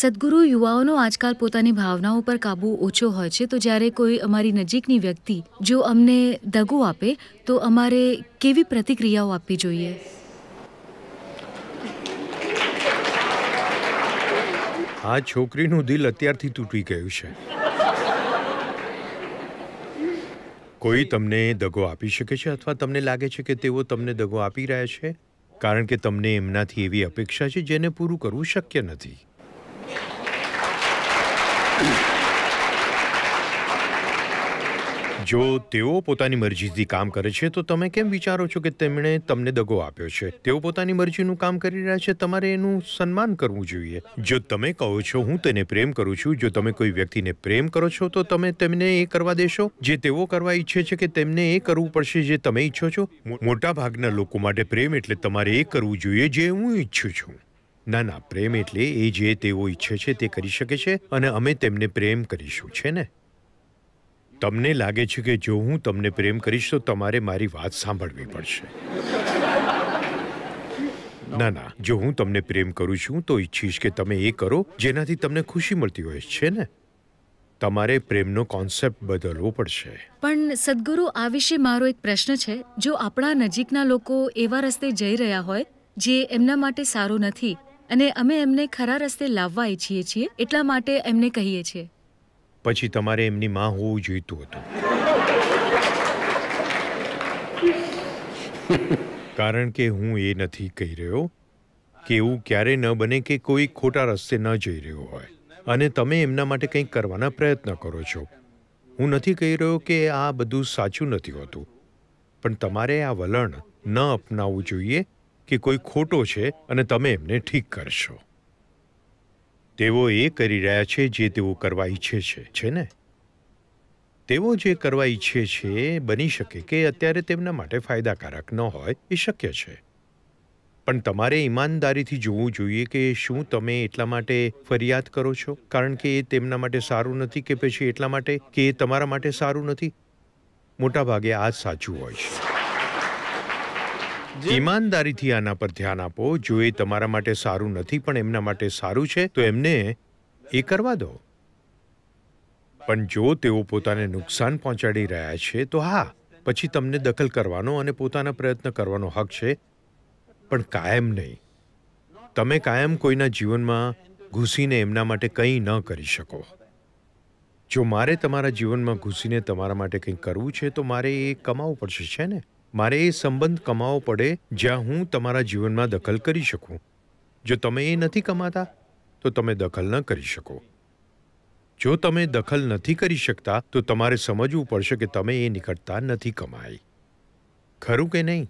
સદગુરુ યુવાઓનો આજકાલ પોતાની ભાવનાઓ પર કાબુ ઓછો હોય છે તો જ્યારે કોઈ અમારી નજીકની વ્યક્તિ જો અમને દગો આપે તો અમારે કેવી પ્રતિક્રિયાઓ આપવી જોઈએ આ છોકરીનું દિલ અત્યારથી તૂટી ગયું છે કોઈ તમને દગો આપી શકે છે અથવા તમને લાગે છે કે તેઓ તમને દગો આપી રહ્યા છે કારણ કે તમને એમનાથી એવી અપેક્ષા છે જેને પૂરું કરવું શક્ય નથી જો તેઓ પોતાની મરજીથી કામ કરે છે તો તમે કેમ વિચારો છો કે તેમણે તમને દગો આપ્યો છે તેઓ પોતાની મરજીનું કામ કરી રહ્યા છે તમારે એનું સન્માન કરવું જોઈએ જો તમે કહો છો હું તેને પ્રેમ કરું છું જો તમે કોઈ વ્યક્તિને પ્રેમ કરો છો તો તમે તેમને એ કરવા દેશો જે તેઓ કરવા ઈચ્છે છે કે તેમને એ કરવું પડશે જે તમે ઈચ્છો છો મોટા ભાગના લોકો માટે પ્રેમ એટલે તમારે એ કરવું જોઈએ જે હું ઈચ્છું છું ના ના પ્રેમ એટલે એ જે તેઓ ઈચ્છે છે તે કરી શકે છે અને અમે તેમને પ્રેમ કરીશું છે ને તમને લાગે છે કે જો હું તમને પ્રેમ કરીશ તો તમારે મારી વાત સાંભળવી પડશે ના ના જો હું તમને પ્રેમ કરું છું તો ઈચ્છીશ કે તમે એ કરો જેનાથી તમને ખુશી મળતી હોય છે ને તમારે પ્રેમનો કોન્સેપ્ટ બદલવો પડશે પણ સદગુરુ આ વિશે મારો એક પ્રશ્ન છે જો આપણા નજીકના લોકો એવા રસ્તે જઈ રહ્યા હોય જે એમના માટે સારું નથી અને અમે એમને ખરા રસ્તે લાવવા ઈચ્છીએ છીએ એટલા માટે એમને કહીએ છીએ પછી તમારે એમની માં હોવું જોઈતું હતું કારણ કે હું એ નથી કહી રહ્યો કે એવું ક્યારે ન બને કે કોઈ ખોટા રસ્તે ન જઈ રહ્યો હોય અને તમે એમના માટે કંઈક કરવાના પ્રયત્ન કરો છો હું નથી કહી રહ્યો કે આ બધું સાચું નથી હોતું પણ તમારે આ વલણ ન અપનાવવું જોઈએ કે કોઈ ખોટો છે અને તમે એમને ઠીક કરશો તેઓ એ કરી રહ્યા છે જે તેઓ કરવા ઈચ્છે છે છે ને તેઓ જે કરવા ઈચ્છે છે બની શકે કે અત્યારે તેમના માટે ફાયદાકારક ન હોય એ શક્ય છે પણ તમારે ઈમાનદારીથી જોવું જોઈએ કે શું તમે એટલા માટે ફરિયાદ કરો છો કારણ કે એ તેમના માટે સારું નથી કે પછી એટલા માટે કે એ તમારા માટે સારું નથી મોટાભાગે આ જ સાચું હોય છે ઈમાનદારીથી આના પર ધ્યાન આપો જો એ તમારા માટે સારું નથી પણ એમના માટે સારું છે તો એમને એ કરવા દો પણ જો તેઓ પોતાને નુકસાન પહોંચાડી રહ્યા છે તો હા પછી તમને દખલ કરવાનો અને પોતાના પ્રયત્ન કરવાનો હક છે પણ કાયમ નહીં તમે કાયમ કોઈના જીવનમાં ઘૂસીને એમના માટે કંઈ ન કરી શકો જો મારે તમારા જીવનમાં ઘૂસીને તમારા માટે કંઈ કરવું છે તો મારે એ કમાવું પડશે છે ને મારે એ સંબંધ કમાવો પડે જ્યાં હું તમારા જીવનમાં દખલ કરી શકું જો તમે એ નથી કમાતા તો તમે દખલ ન કરી શકો જો તમે દખલ નથી કરી શકતા તો તમારે સમજવું પડશે કે તમે એ નીકળતા નથી કમાઈ ખરું કે નહીં